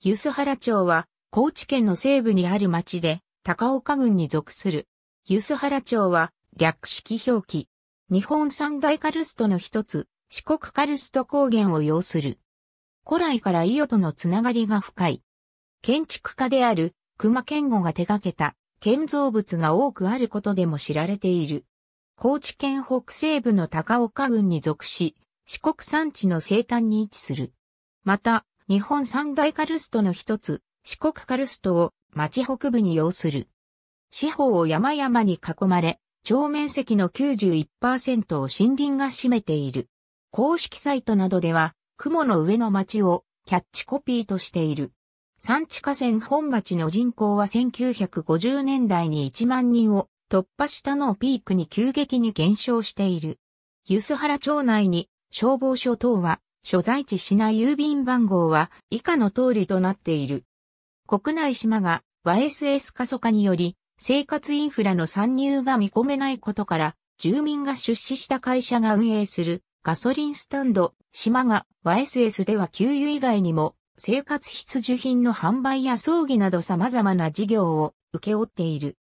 梼原町は、高知県の西部にある町で、高岡郡に属する。梼原町は、略式表記。日本三大カルストの一つ、四国カルスト高原を要する。古来から伊予とのつながりが深い。建築家である、熊健吾が手掛けた、建造物が多くあることでも知られている。高知県北西部の高岡郡に属し、四国山地の西端に位置する。また、日本三大カルストの一つ、四国カルストを町北部に要する。四方を山々に囲まれ、町面積の91%を森林が占めている。公式サイトなどでは、雲の上の町をキャッチコピーとしている。産地河川本町の人口は1950年代に1万人を突破したのをピークに急激に減少している。梼原町内に消防署等は所在地市内郵便番号は以下の通りとなっている。国内島が YSS 過疎化により生活インフラの参入が見込めないことから住民が出資した会社が運営するガソリンスタンド島が YSS では給油以外にも生活必需品の販売や葬儀など様々な事業を受け負っている。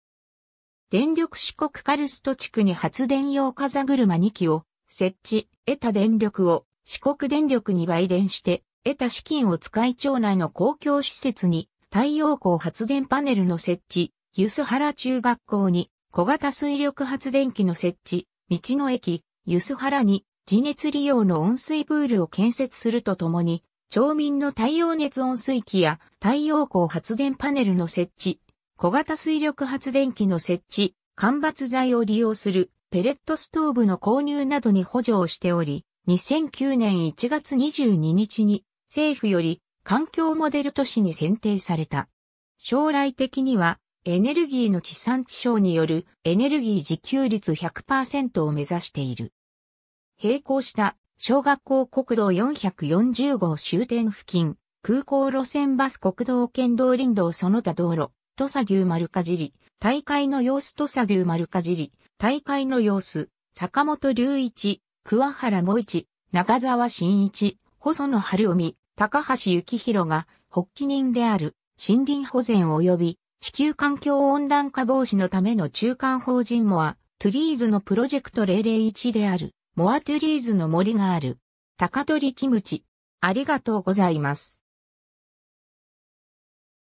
電力四国カルスト地区に発電用風車2機を設置、得た電力を四国電力に売電して、得た資金を使い町内の公共施設に太陽光発電パネルの設置、湯須原中学校に小型水力発電機の設置、道の駅、湯須原に地熱利用の温水プールを建設するとともに、町民の太陽熱温水器や太陽光発電パネルの設置、小型水力発電機の設置、間伐材を利用するペレットストーブの購入などに補助をしており、2009年1月22日に政府より環境モデル都市に選定された。将来的にはエネルギーの地産地消によるエネルギー自給率100%を目指している。並行した小学校国道440号終点付近、空港路線バス国道県道林道その他道路、土佐牛丸かじり、大会の様子土佐牛丸かじり、大会の様子、坂本隆一、桑原茂一、中沢慎一、細野晴臣、高橋幸宏が、発起人である、森林保全及び、地球環境温暖化防止のための中間法人モア、トゥリーズのプロジェクト001である、モアトゥリーズの森がある、高取キムチ。ありがとうございます。